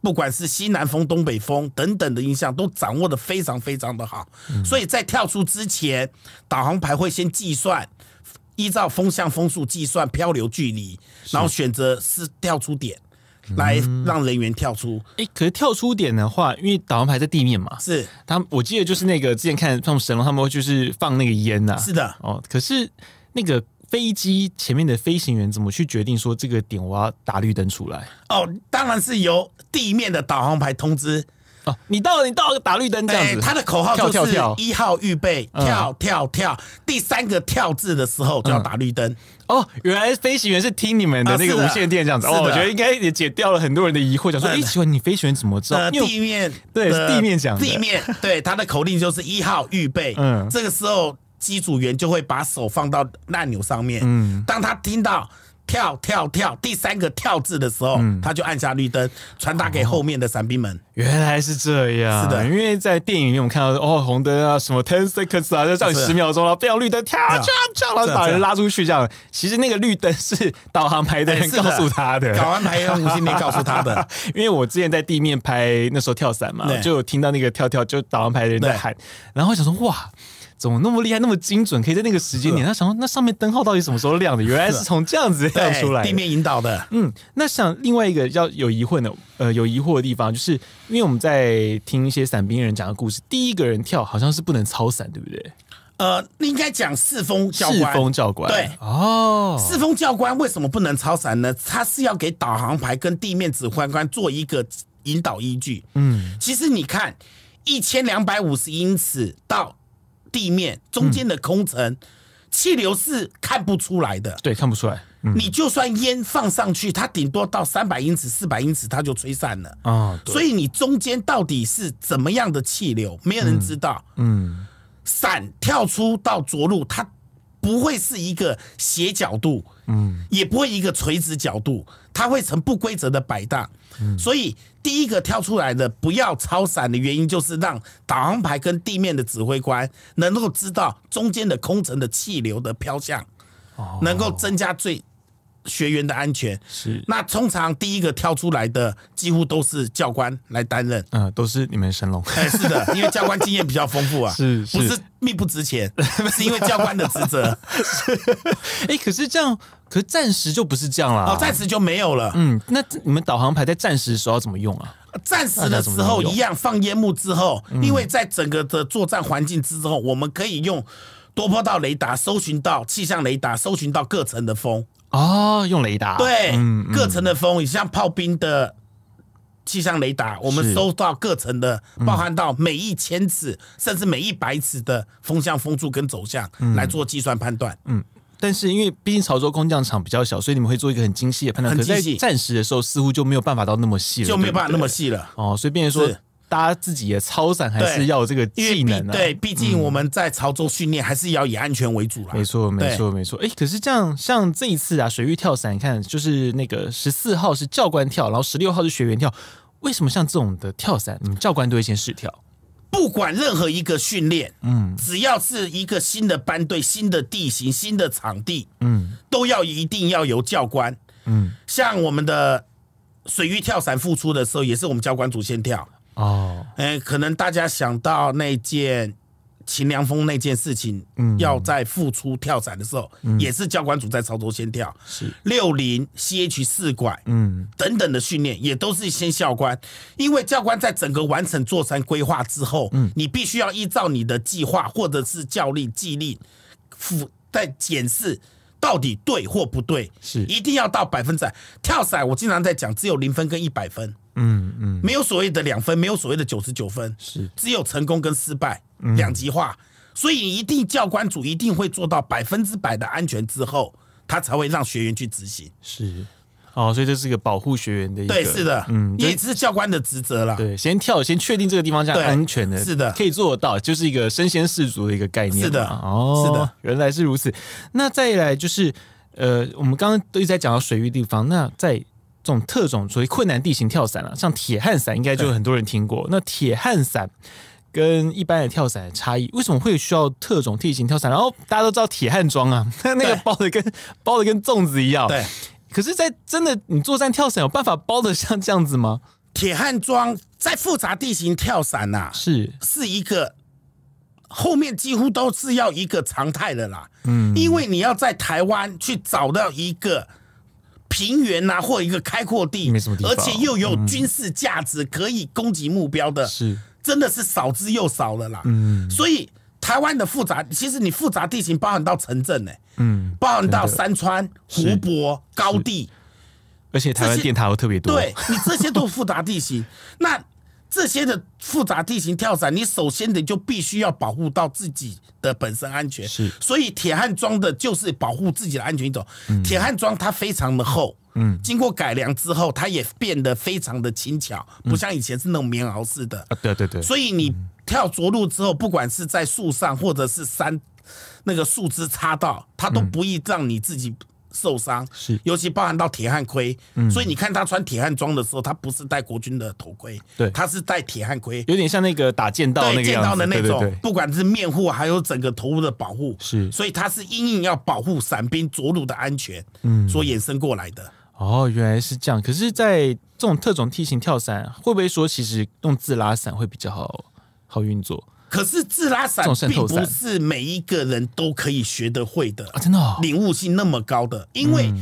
不管是西南风、东北风等等的影响，都掌握的非常非常的好。所以在跳出之前，导航牌会先计算，依照风向风速计算漂流距离，然后选择是跳出点，来让人员跳出。哎，可是跳出点的话，因为导航牌在地面嘛，是他，我记得就是那个之前看他们神龙，他们会就是放那个烟呐，是的，哦，可是。那个飞机前面的飞行员怎么去决定说这个点我要打绿灯出来？哦，当然是由地面的导航牌通知。哦，你到你到打绿灯这样子。他的口号就是一号预备跳跳跳，第三个跳字的时候就要打绿灯。哦，原来飞行员是听你们的那个无线电这样子。哦，我觉得应该也解掉了很多人的疑惑，讲说哎，请问你飞行员怎么知道？地面对地面讲，地面对他的口令就是一号预备。嗯，这个时候。机组员就会把手放到按钮上面。嗯，当他听到“跳跳跳”第三个“跳”字的时候，他就按下绿灯，传达给后面的伞兵们。原来是这样。是的，因为在电影里我们看到，哦，红灯啊，什么 ten seconds 啊，就叫你十秒钟了，变绿灯跳跳跳，然后把人拉出去这样。其实那个绿灯是导航牌的人告诉他的，导航牌的无线电告诉他的。[laughs] 因为我之前在地面拍那时候跳伞嘛，就有听到那个“跳跳”，就导航牌的人在喊，然后想说哇。怎么那么厉害，那么精准？可以在那个时间点？他想，说，那上面灯号到底什么时候亮的？原来是 [laughs] 从这样子亮出来，地面引导的。嗯，那想另外一个要有疑惑的，呃，有疑惑的地方，就是因为我们在听一些伞兵人讲的故事。第一个人跳好像是不能超伞，对不对？呃，应该讲四风教官，四风教官对哦，四风教官为什么不能超伞呢？他是要给导航牌跟地面指挥官做一个引导依据。嗯，其实你看一千两百五十英尺到。地面中间的空层，气流是看不出来的。对，看不出来。你就算烟放上去，它顶多到三百英尺、四百英尺，它就吹散了啊。所以你中间到底是怎么样的气流，没有人知道。嗯，伞跳出到着陆，它不会是一个斜角度，嗯，也不会一个垂直角度，它会成不规则的摆荡。嗯，所以。第一个跳出来的不要超伞的原因，就是让导航牌跟地面的指挥官能够知道中间的空层的气流的飘向，能够增加最。学员的安全是那通常第一个跳出来的几乎都是教官来担任，嗯，都是你们神龙，哎，是的，因为教官经验比较丰富啊，[laughs] 是，不是命不值钱，是因为教官的职责。[laughs] 哎，可是这样，可是暂时就不是这样了，哦，暂时就没有了。嗯，那你们导航牌在暂时的时候怎么用啊？暂时的时候一样放烟幕之后，因为在整个的作战环境之后，我们可以用多波道雷达搜寻到气象雷达搜寻到各层的风。哦，用雷达对，各层的风，像炮兵的气象雷达，我们收到各层的，包含到每一千尺甚至每一百尺的风向、风速跟走向来做计算判断。嗯，但是因为毕竟潮州空降场比较小，所以你们会做一个很精细的判断。很精细。暂时的时候似乎就没有办法到那么细了，就没有办法那么细了。哦，所以变成说。大家自己的超伞还是要这个技能啊？对，毕竟我们在潮州训练，还是要以安全为主啦。没错，没错，没错。哎，可是这样，像这一次啊，水域跳伞，你看就是那个十四号是教官跳，然后十六号是学员跳。为什么像这种的跳伞，教官都会先试跳？不管任何一个训练，嗯，只要是一个新的班队、新的地形、新的场地，嗯，都要一定要由教官。嗯，像我们的水域跳伞复出的时候，也是我们教官组先跳。哦，哎，可能大家想到那件秦良峰那件事情，嗯，要在复出跳伞的时候，也是教官组在操作先跳，是六零 C H 四拐，嗯，等等的训练，也都是先教官，因为教官在整个完成座山规划之后，嗯，你必须要依照你的计划或者是教练纪律，复在检视到底对或不对，是一定要到百分之百。跳伞我经常在讲，只有零分跟一百分。嗯嗯，没有所谓的两分，没有所谓的九十九分，是只有成功跟失败两极化，所以一定教官组一定会做到百分之百的安全之后，他才会让学员去执行。是，哦，所以这是一个保护学员的，对，是的，嗯，也是教官的职责了。对，先跳，先确定这个地方是安全的。是的，可以做到，就是一个身先士卒的一个概念。是的，哦，是的，原来是如此。那再来就是，呃，我们刚刚都一直在讲到水域地方，那在。这种特种所以困难地形跳伞了，像铁汉伞应该就很多人听过。那铁汉伞跟一般的跳伞的差异，为什么会需要特种地形跳伞？然后大家都知道铁汉装啊，[laughs] 那个包的跟包的跟粽子一样。对。可是，在真的你作战跳伞有办法包的像这样子吗？铁汉装在复杂地形跳伞呐，是是一个后面几乎都是要一个常态的啦。嗯。因为你要在台湾去找到一个。平原呐，或一个开阔地，而且又有军事价值可以攻击目标的，是真的是少之又少了啦。嗯，所以台湾的复杂，其实你复杂地形包含到城镇呢，嗯，包含到山川、湖泊、高地，而且台湾电台又特别多，对你这些都复杂地形 [laughs] 那。这些的复杂地形跳伞，你首先的就必须要保护到自己的本身安全。是，所以铁汉装的就是保护自己的安全。一种铁汉装它非常的厚，嗯，经过改良之后，它也变得非常的轻巧，不像以前是那种棉袄似的。啊，对对对。所以你跳着陆之后，不管是在树上或者是山，那个树枝插到，它都不易让你自己。受伤是，尤其包含到铁汉盔，嗯，所以你看他穿铁汉装的时候，他不是戴国军的头盔，对，他是戴铁汉盔，有点像那个打剑道那个剑道的那种，不管是面护还有整个头部的保护，是，所以他是因应要保护伞兵着陆的安全，嗯，所衍生过来的。哦，原来是这样。可是，在这种特种梯形跳伞，会不会说其实用自拉伞会比较好，好运作？可是自拉伞并不是每一个人都可以学得会的啊！真的，领悟性那么高的，因为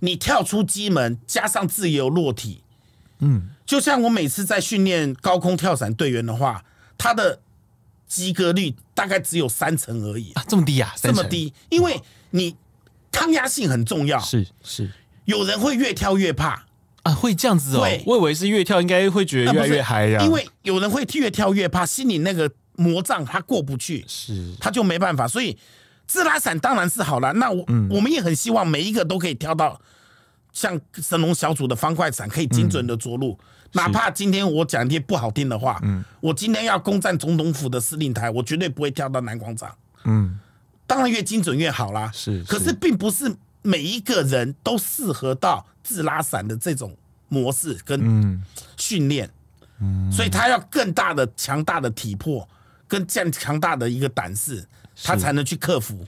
你跳出机门加上自由落体，嗯，就像我每次在训练高空跳伞队员的话，他的及格率大概只有三成而已啊，这么低呀，这么低，因为你抗压性很重要，是是，有人会越跳越怕啊，会这样子哦，我以为是越跳应该会觉得越来越嗨呀，因为有人会越跳越怕，心里那个。魔障他过不去，是他就没办法。所以自拉伞当然是好了。那我我们也很希望每一个都可以挑到像神龙小组的方块伞，可以精准的着陆。哪怕今天我讲一些不好听的话，嗯，我今天要攻占总统府的司令台，我绝对不会跳到南广场。嗯，当然越精准越好啦。是，可是并不是每一个人都适合到自拉伞的这种模式跟训练，所以他要更大的、强大的体魄。跟这样强大的一个胆识，他才能去克服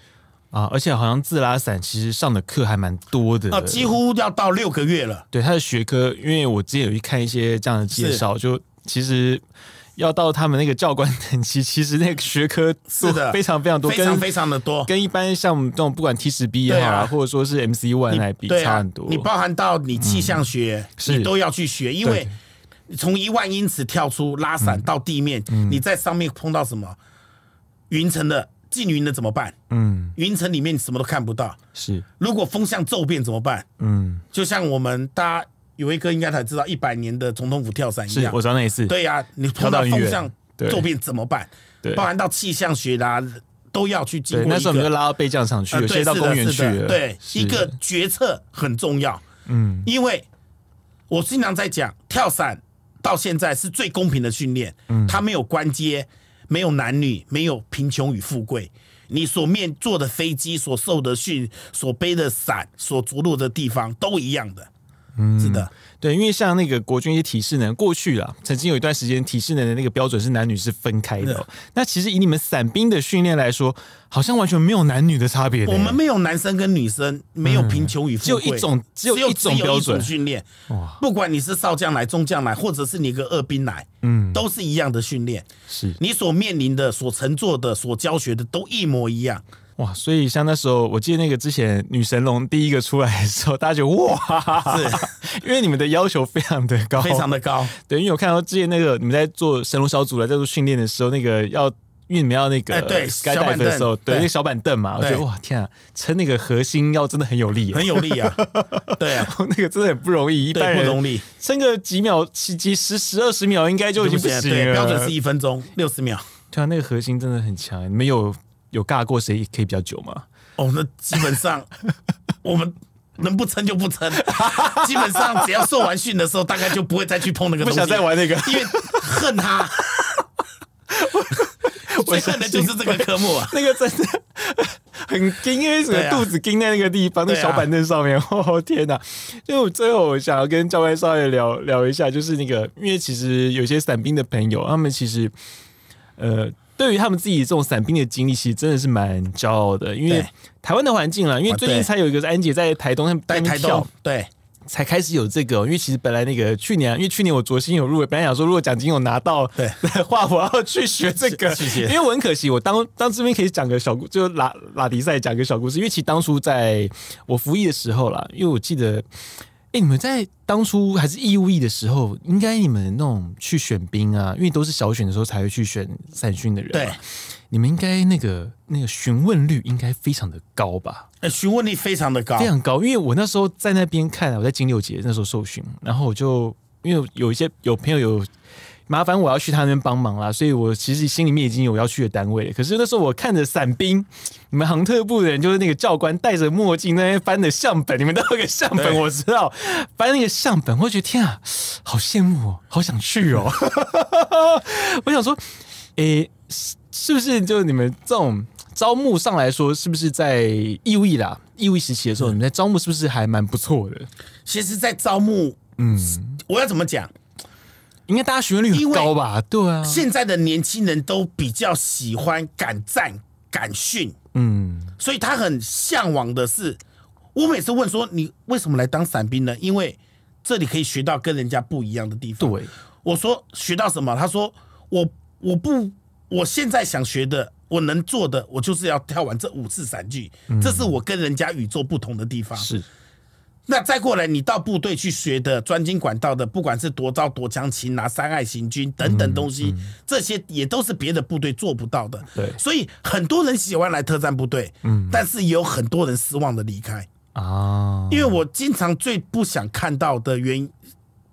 啊！而且好像自拉伞，其实上的课还蛮多的啊，几乎要到六个月了。对他的学科，因为我之前有去看一些这样的介绍，就其实要到他们那个教官等级，[laughs] 其实那个学科是的非常非常多，非常非常的多，跟一般像我们这种不管 T 十 B 也好，啊，或者说是 MC one 来比差很多。你包含到你气象学，你都要去学，因为。从一万英尺跳出拉伞到地面，你在上面碰到什么云层的、近云的怎么办？嗯，云层里面什么都看不到。是，如果风向骤变怎么办？嗯，就像我们大家有一个应该才知道一百年的总统府跳伞一样，我知道那一次。对呀，你碰到风向骤变怎么办？对，包含到气象学啦，都要去经过。那时候我们就拉到备降场去，接到公园去。对，一个决策很重要。嗯，因为我经常在讲跳伞。到现在是最公平的训练，他没有关阶，没有男女，没有贫穷与富贵。你所面坐的飞机，所受的训，所背的伞，所着落的地方都一样的，是的。对，因为像那个国军一些体适能，过去了曾经有一段时间，体适能的那个标准是男女是分开的。那其实以你们伞兵的训练来说，好像完全没有男女的差别。我们没有男生跟女生，没有贫穷与富贵，只有一种，只有一种标准训练。哇！不管你是少将来、中将来，或者是你一个二兵来，嗯，都是一样的训练。是你所面临的、所乘坐的、所教学的都一模一样。哇！所以像那时候，我记得那个之前女神龙第一个出来的时候，大家就哇，是，[laughs] 因为你们的要求非常的高，非常的高。[laughs] 对，因为我看到之前那个你们在做神龙小组来在做训练的时候，那个要因为你们要那个对该带的时候，对那个小板凳嘛，我觉得哇，天啊，撑那个核心要真的很有力，很有力啊。[laughs] 对啊，那个真的很不容易，一般人撑个几秒，几几十十二十秒应该就已经不行了。标准是一分钟六十秒，对啊，那个核心真的很强，你们有。有尬过谁可以比较久吗？哦，那基本上 [laughs] 我们能不撑就不撑，基本上只要受完训的时候，大概就不会再去碰那个东西。不想再玩那个，因为恨他。[laughs] 我恨的就是这个科目啊，那个真的很因为什么肚子惊在那个地方，那小板凳上面，[laughs] 哦天哪！就最后我想要跟教官稍微聊聊一下，就是那个，因为其实有些伞兵的朋友，他们其实呃。对于他们自己这种伞兵的经历，其实真的是蛮骄傲的，因为台湾的环境啦，因为最近才有一个安姐在台东单边跳，对，才开始有这个。因为其实本来那个去年，因为去年我卓心有入围，本来想说如果奖金有拿到的话，我要 [laughs] 去学这个。因为我很可惜，我当当这边可以讲个小故，就拉拉迪赛讲个小故事。因为其实当初在我服役的时候啦，因为我记得。哎，你们在当初还是义务役的时候，应该你们那种去选兵啊，因为都是小选的时候才会去选散训的人，对，你们应该那个那个询问率应该非常的高吧？哎，询问率非常的高，非常高，因为我那时候在那边看，我在金六杰那时候受训，然后我就因为有一些有朋友有。麻烦我要去他那边帮忙啦，所以我其实心里面已经有要去的单位了。可是那时候我看着伞兵，你们航特部的人就是那个教官戴着墨镜在翻的相本，[laughs] 你们都那个相本我知道，翻那个相本，我觉得天啊，好羡慕哦，好想去哦。我想说，诶，是不是就是你们这种招募上来说，是不是在义务啦？义务时期的时候，你们在招募是不是还蛮不错的？其实，在招募，嗯，我要怎么讲？应该大家学率很高吧？对啊，现在的年轻人都比较喜欢敢战敢训，嗯，所以他很向往的是，我每次问说你为什么来当伞兵呢？因为这里可以学到跟人家不一样的地方。对，我说学到什么？他说我我不我现在想学的，我能做的，我就是要跳完这五次伞具，这是我跟人家宇宙不同的地方。是。那再过来，你到部队去学的专精管道的，不管是夺刀夺枪、擒拿、三爱行军等等东西，这些也都是别的部队做不到的。对，所以很多人喜欢来特战部队，嗯，但是也有很多人失望的离开啊。因为我经常最不想看到的原因，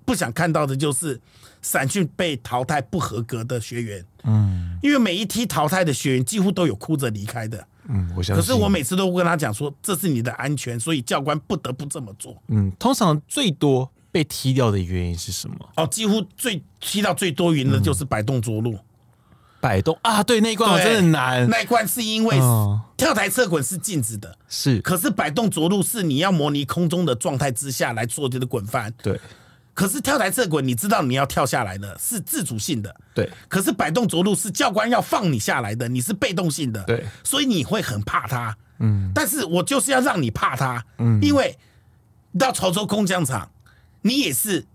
不想看到的就是散训被淘汰不合格的学员。嗯，因为每一批淘汰的学员，几乎都有哭着离开的。嗯，我可是我每次都会跟他讲说，这是你的安全，所以教官不得不这么做。嗯，通常最多被踢掉的原因是什么？哦，几乎最踢到最多云的就是摆动着陆。摆动啊，对那一关真的难。那一关是因为跳台侧滚是禁止的，是。可是摆动着陆是你要模拟空中的状态之下来做这个滚翻，对。可是跳台侧滚，你知道你要跳下来的，是自主性的。对。可是摆动着陆是教官要放你下来的，你是被动性的。对。所以你会很怕他。嗯。但是我就是要让你怕他。嗯。因为到潮州空降场，你也是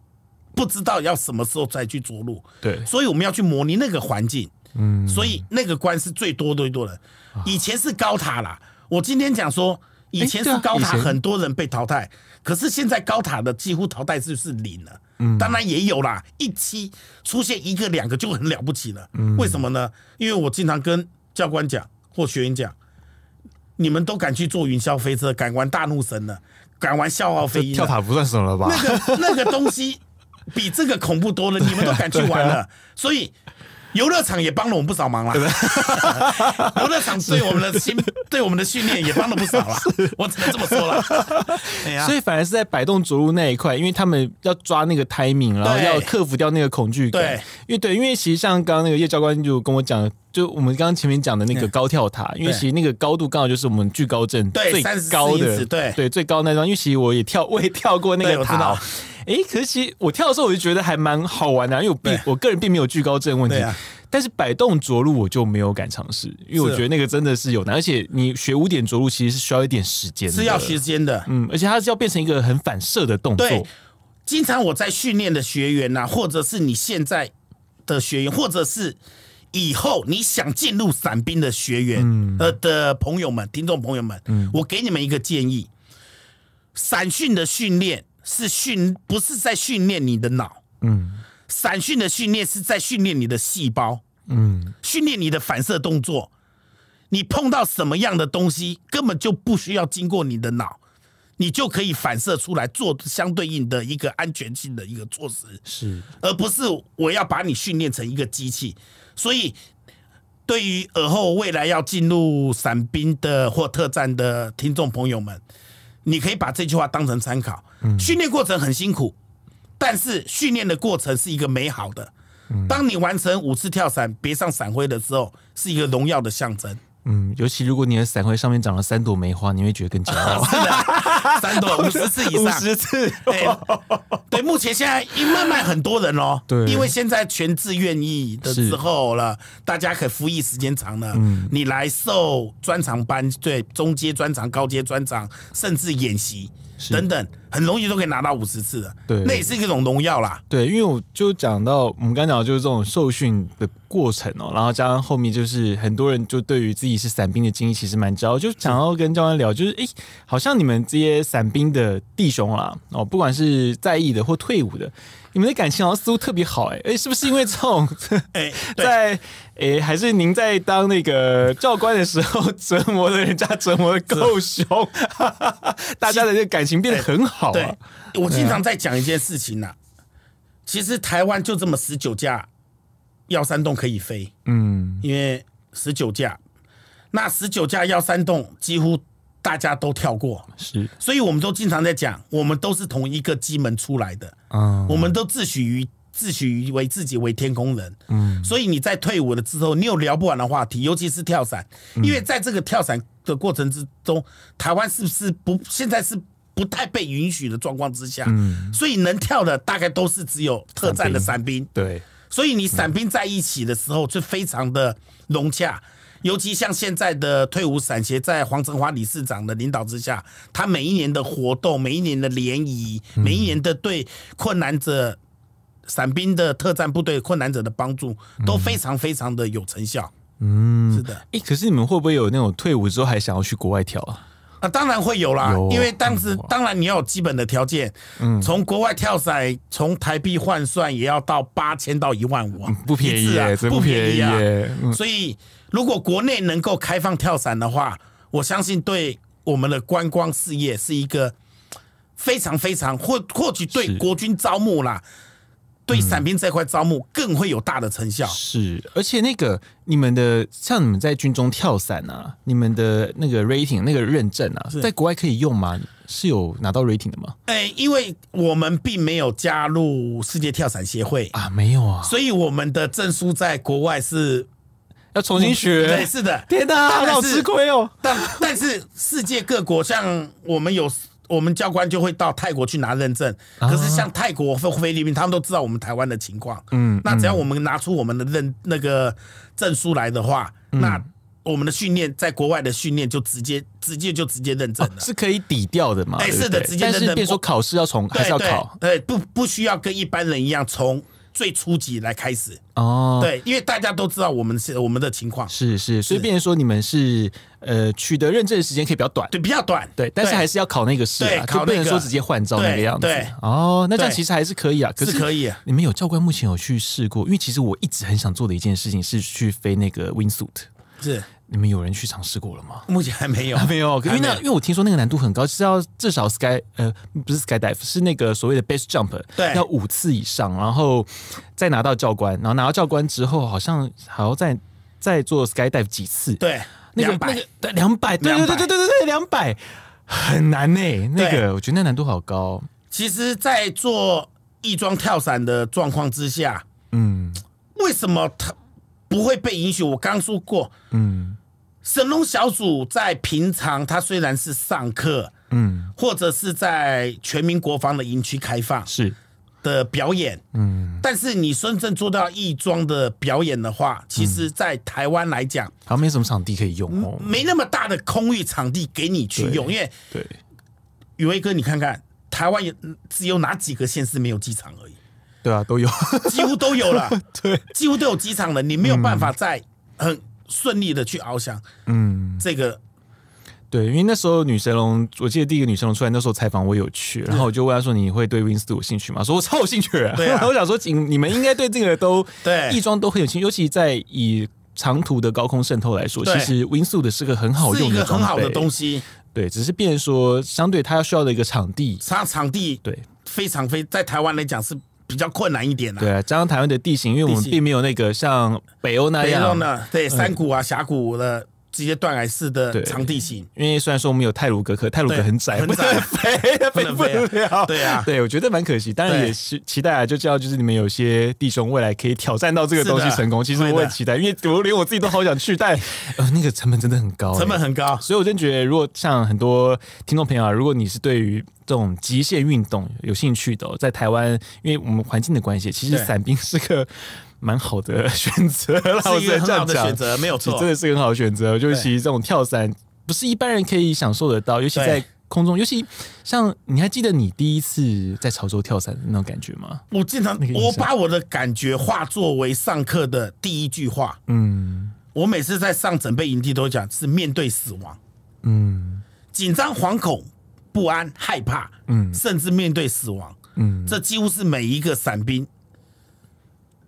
不知道要什么时候再去着陆。对。所以我们要去模拟那个环境。嗯。所以那个关是最多最多的，以前是高塔啦，我今天讲说，以前是高塔，很多人被淘汰。可是现在高塔的几乎淘汰率是零了，嗯，当然也有啦，一期出现一个两个就很了不起了，为什么呢？因为我经常跟教官讲或学员讲，你们都敢去做云霄飞车，敢玩大怒神了，敢玩笑傲飞鹰，跳塔不算什么了吧？那个那个东西比这个恐怖多了，你们都敢去玩了，[laughs] 所以。游乐场也帮了我们不少忙啦，[laughs] 游乐场对我们的心，[laughs] 对我们的训练也帮了不少啦，我只能这么说了。[laughs] 所以反而是在摆动着陆那一块，因为他们要抓那个 timing，然后要克服掉那个恐惧感。对，因为对，因为其实像刚刚那个叶教官就跟我讲，就我们刚刚前面讲的那个高跳塔，因为其实那个高度刚好就是我们巨高镇最高的，对，对，最高那张，因为其实我也跳，我也跳过那个塔。哎，可惜我跳的时候我就觉得还蛮好玩的，因为我我个人并没有惧高症问题，但是摆动着陆我就没有敢尝试，因为我觉得那个真的是有的，而且你学五点着陆其实是需要一点时间，是要时间的，嗯，而且它是要变成一个很反射的动作。对，经常我在训练的学员呐，或者是你现在的学员，或者是以后你想进入伞兵的学员呃的朋友们、听众朋友们，嗯，我给你们一个建议，伞训的训练。是训不是在训练你的脑，嗯，闪训的训练是在训练你的细胞，嗯，训练你的反射动作。你碰到什么样的东西，根本就不需要经过你的脑，你就可以反射出来做相对应的一个安全性的一个措施，是，而不是我要把你训练成一个机器。所以，对于尔后未来要进入伞兵的或特战的听众朋友们。你可以把这句话当成参考。训练过程很辛苦，但是训练的过程是一个美好的。当你完成五次跳伞，别上闪灰的时候，是一个荣耀的象征。嗯，尤其如果你的伞会上面长了三朵梅花，你会觉得更骄傲 [laughs] 三朵 [laughs] 五十次以上，五十次。对，对，目前现在慢慢很多人哦，对，因为现在全自愿意的时候了，大家可服役时间长了，你来受专长班，对，中阶专长、高阶专长，甚至演习等等。很容易都可以拿到五十次的，对，那也是一种荣耀啦。对，因为我就讲到我们刚讲就是这种受训的过程哦，然后加上后面就是很多人就对于自己是散兵的经历其实蛮骄傲，就想要跟教官聊，就是哎，好像你们这些散兵的弟兄啦，哦，不管是在役的或退伍的，你们的感情好像似乎特别好哎，哎，是不是因为这种哎，[laughs] [laughs] 在哎，还是您在当那个教官的时候折磨的人家折磨的够凶，[laughs] 大家的这感情变得很好。对，我经常在讲一件事情呢。其实台湾就这么十九架幺三栋可以飞，嗯，因为十九架，那十九架幺三栋几乎大家都跳过，是。所以我们都经常在讲，我们都是同一个机门出来的，啊，我们都自诩于自诩于为自己为天空人，嗯。所以你在退伍了之后，你有聊不完的话题，尤其是跳伞，因为在这个跳伞的过程之中，台湾是不是不现在是？不太被允许的状况之下，嗯，所以能跳的大概都是只有特战的伞兵，对，所以你伞兵在一起的时候就非常的融洽，尤其像现在的退伍伞协在黄成华理事长的领导之下，他每一年的活动、每一年的联谊、每一年的对困难者伞兵的特战部队困难者的帮助都非常非常的有成效，嗯，是的，哎，可是你们会不会有那种退伍之后还想要去国外跳啊？啊，当然会有啦，因为当时当然你要有基本的条件，从国外跳伞，从台币换算也要到八千到一万五，不便宜啊，不便宜啊。所以如果国内能够开放跳伞的话，我相信对我们的观光事业是一个非常非常或或许对国军招募啦。对伞兵这块招募更会有大的成效。是，而且那个你们的，像你们在军中跳伞啊，你们的那个 rating 那个认证啊，在国外可以用吗？是有拿到 rating 的吗？哎，因为我们并没有加入世界跳伞协会啊，没有啊，所以我们的证书在国外是要重新学。对，是的，天哪，好吃亏哦。但但是世界各国像我们有。我们教官就会到泰国去拿认证，可是像泰国、菲菲律宾，他们都知道我们台湾的情况。嗯，那只要我们拿出我们的认那个证书来的话，那我们的训练在国外的训练就直接直接就直接认证了，是可以抵掉的嘛？哎，是的，直接认证。但是说考试要从还是要考？对，不不需要跟一般人一样从。最初级来开始哦，对，因为大家都知道我们是我们的情况，是是，所以变成说你们是呃取得认证的时间可以比较短，对，比较短，对，但是还是要考那个试，对，不能说直接换照那个样子，对，哦，那这样其实还是可以啊，可是可以啊。你们有教官目前有去试过，因为其实我一直很想做的一件事情是去飞那个 wingsuit，是。你们有人去尝试过了吗？目前还没有，还没有。因为那，因为我听说那个难度很高，是要至少 sky 呃，不是 sky dive，是那个所谓的 base jump，对，要五次以上，然后再拿到教官，然后拿到教官之后，好像还要再再做 sky dive 几次，对，两百，对，两百，对对对对对对对，两百很难呢。那个我觉得那难度好高。其实，在做翼装跳伞的状况之下，嗯，为什么他不会被允许？我刚说过，嗯。神龙小组在平常，他虽然是上课，嗯，或者是在全民国防的营区开放是的表演，嗯，但是你真正做到义庄的表演的话，其实，在台湾来讲，像没什么场地可以用哦，没那么大的空域场地给你去用，因为对，宇威哥，你看看台湾有只有哪几个县市没有机场而已？对啊，都有，几乎都有了，[laughs] 对，几乎都有机场了，你没有办法在很。顺利的去翱翔，嗯，这个对，因为那时候女神龙，我记得第一个女神龙出来那时候采访我有去，然后我就问他说：“你会对 w i n s 有兴趣吗？”说：“我超有兴趣。[laughs] ”我想说：“你们应该对这个都 [laughs] 对亦庄都很有兴趣，尤其在以长途的高空渗透来说，其实 w i n s u 的是个很好用、一个很好的东西。”对，只是变说相对它要需要的一个场地，它场地对非常非在台湾来讲是。比较困难一点了。对啊，加上台湾的地形，因为我们并没有那个像北欧那样，对山谷啊、峡谷的。直接断崖式的长地形，因为虽然说我们有泰鲁格可泰鲁格很窄，很窄，飞 [laughs] 飞不了。对啊，对，我觉得蛮可惜，当然也是期待啊，就知道就是你们有些弟兄未来可以挑战到这个东西成功。其实我也期待，因为我连我自己都好想去，但 [laughs] 呃，那个成本真的很高，成本很高，所以我真觉得，如果像很多听众朋友啊，如果你是对于这种极限运动有兴趣的，在台湾，因为我们环境的关系，其实伞兵是个。蛮好的 [laughs] 选择，真的是很好的选择，没有错，真的是很好的选择。就是其实这种跳伞，不是一般人可以享受得到，尤其在空中，尤其像你还记得你第一次在潮州跳伞的那种感觉吗？我经常我把我的感觉化作为上课的第一句话，嗯，我每次在上准备营地都讲是面对死亡，嗯，紧张、惶恐、不安、害怕，嗯，甚至面对死亡，嗯，这几乎是每一个伞兵。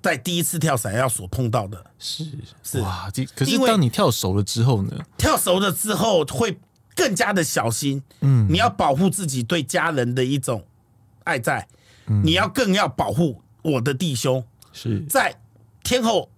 在第一次跳伞要所碰到的是是哇，第可是当你跳熟了之后呢？跳熟了之后会更加的小心。嗯，你要保护自己，对家人的一种爱在，你要更要保护我的弟兄。是在天后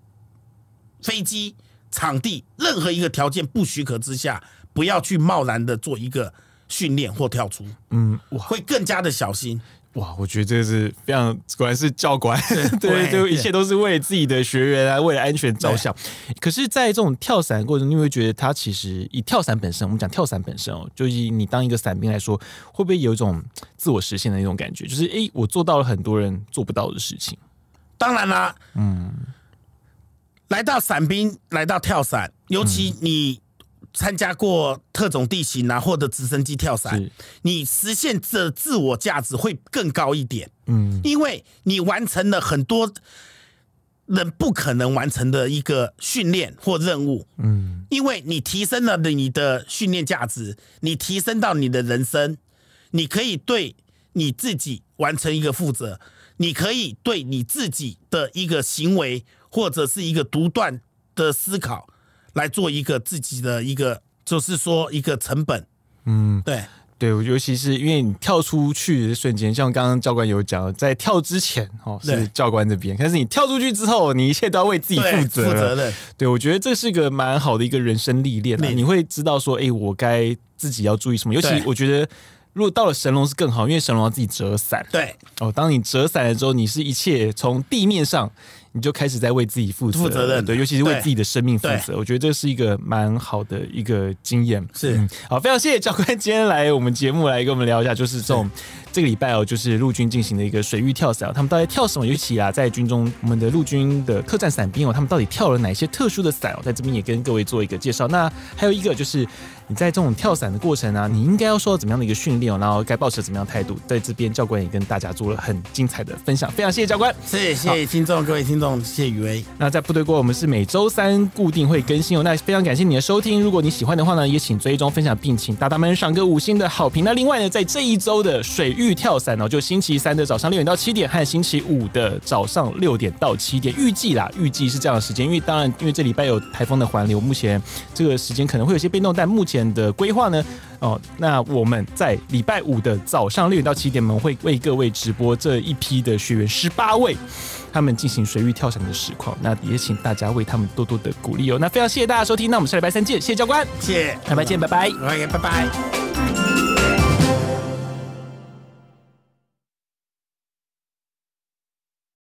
飞机场地任何一个条件不许可之下，不要去贸然的做一个训练或跳出。嗯，会更加的小心。哇，我觉得这是非常，果然是教官，[laughs] 对，都一切都是为自己的学员啊，为了安全着想。可是，在这种跳伞过程，你会觉得他其实以跳伞本身，我们讲跳伞本身哦，就以你当一个伞兵来说，会不会有一种自我实现的那种感觉？就是哎，我做到了很多人做不到的事情。当然啦，嗯，来到伞兵，来到跳伞，尤其你。参加过特种地形啊，或者直升机跳伞，你实现这自我价值会更高一点。嗯，因为你完成了很多人不可能完成的一个训练或任务。嗯，因为你提升了你的训练价值，你提升到你的人生，你可以对你自己完成一个负责，你可以对你自己的一个行为或者是一个独断的思考。来做一个自己的一个，就是说一个成本，嗯，对对，我尤其是因为你跳出去的瞬间，像刚刚教官有讲在跳之前哦是教官这边，但是你跳出去之后，你一切都要为自己负责，负责的。对，我觉得这是个蛮好的一个人生历练，你会知道说，哎，我该自己要注意什么。尤其我觉得，如果到了神龙是更好，因为神龙要自己折伞，对，哦，当你折伞的时候，你是一切从地面上。你就开始在为自己负责，对，尤其是为自己的生命负责。我觉得这是一个蛮好的一个经验，是好非常谢谢教官今天来我们节目来跟我们聊一下，就是这种这个礼拜哦，就是陆军进行的一个水域跳伞他们到底跳什么？尤其啊，在军中，我们的陆军的特战伞兵哦，他们到底跳了哪些特殊的伞哦，在这边也跟各位做一个介绍。那还有一个就是。你在这种跳伞的过程呢，你应该要受到怎么样的一个训练哦？然后该保持怎么样的态度？在这边教官也跟大家做了很精彩的分享，非常谢谢教官，谢谢听众各位听众，谢谢雨薇。那在部队过，我们是每周三固定会更新哦。那非常感谢你的收听，如果你喜欢的话呢，也请追踪分享，并请大大们赏个五星的好评。那另外呢，在这一周的水域跳伞哦，就星期三的早上六点到七点，和星期五的早上六点到七点，预计啦，预计是这样的时间，因为当然，因为这礼拜有台风的环流，目前这个时间可能会有些变动，但目前。前的规划呢？哦，那我们在礼拜五的早上六点到七点，我们会为各位直播这一批的学员十八位，他们进行水域跳伞的实况。那也请大家为他们多多的鼓励哦。那非常谢谢大家收听，那我们下礼拜三见。谢谢教官，谢，拜拜见，拜拜，拜拜，拜拜。